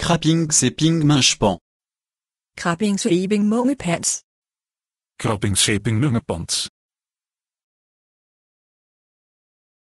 Crapping-shaping mungepants. Crapping-shaping mungepants. Crapping-shaping mungepants.